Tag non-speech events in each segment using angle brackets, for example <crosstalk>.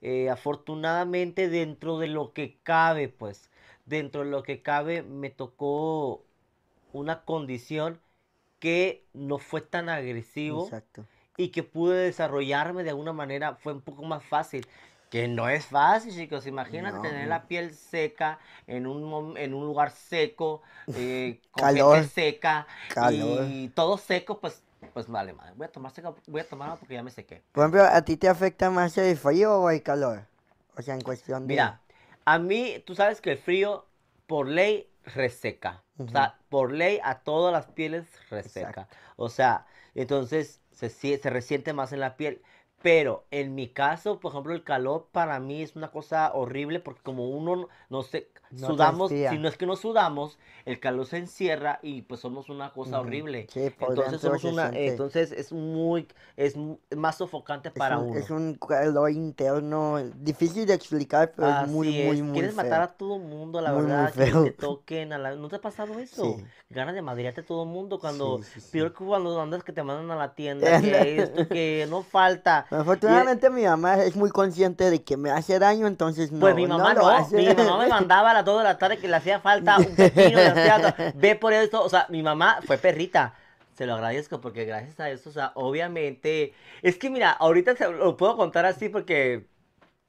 Eh, afortunadamente dentro de lo que cabe, pues, dentro de lo que cabe me tocó una condición que no fue tan agresivo y que pude desarrollarme de alguna manera, fue un poco más fácil. Que no es fácil, chicos. imagina tener la piel seca en un, en un lugar seco, eh, <laughs> calor, seca y todo seco, pues pues vale, madre. Voy a tomar, voy a tomar porque ya me sequé. Por ejemplo, ¿a ti te afecta más el frío o el calor? O sea, en cuestión de. Mira, a mí, tú sabes que el frío, por ley, reseca. O sea, por ley, a todas las pieles reseca. O sea, entonces se, se resiente más en la piel. Pero en mi caso, por ejemplo, el calor para mí es una cosa horrible porque como uno no sé, sudamos, si no es que no sudamos, el calor se encierra y pues somos una cosa horrible. entonces somos una, entonces es muy, es más sofocante para uno. Es un calor interno difícil de explicar, pero es muy, muy, muy. Quieres matar a todo mundo, la verdad, que te <laughs> toquen, a la... ¿no te ha pasado eso? Ganas de madriarte a todo mundo cuando, peor que cuando andas que te mandan a la tienda, <laughs> que esto, que no falta Afortunadamente mi mamá es muy consciente de que me hace daño, entonces pues no. Pues mi mamá no, me mandaba a la toda la tarde que le hacía falta un pepino, <laughs> ve por eso, o sea, mi mamá fue perrita. Se lo agradezco porque gracias a eso, o sea, obviamente, es que mira, ahorita se lo puedo contar así porque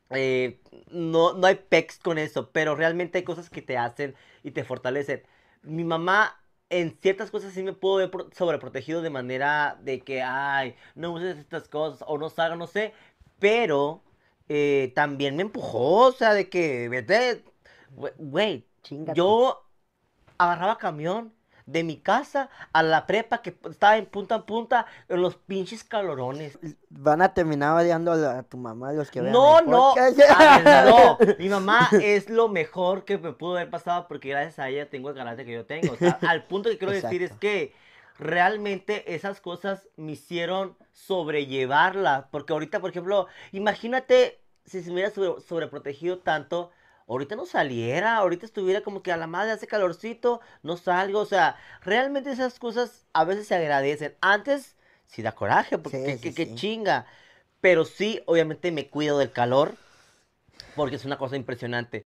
eh, no, no hay pecs con eso, pero realmente hay cosas que te hacen y te fortalecen. Mi mamá en ciertas cosas sí me puedo ver sobreprotegido de manera de que, ay, no uses estas cosas o no salga, no sé. Pero eh, también me empujó, o sea, de que, vete, güey, yo agarraba camión de mi casa a la prepa que estaba en punta a punta en los pinches calorones. Van a terminar variando a, tu mamá los que No, ¿eh? no. <laughs> no. Mi mamá es lo mejor que me pudo haber pasado porque gracias a ella tengo el carácter que yo tengo. O sea, <laughs> al punto que quiero decir es que realmente esas cosas me hicieron sobrellevarla. Porque ahorita, por ejemplo, imagínate si se me hubiera sobreprotegido tanto ahorita no saliera, ahorita estuviera como que a la madre hace calorcito, no salgo, o sea, realmente esas cosas a veces se agradecen. Antes sí da coraje, porque qué que, chinga, pero sí, obviamente me cuido del calor, porque es una cosa impresionante.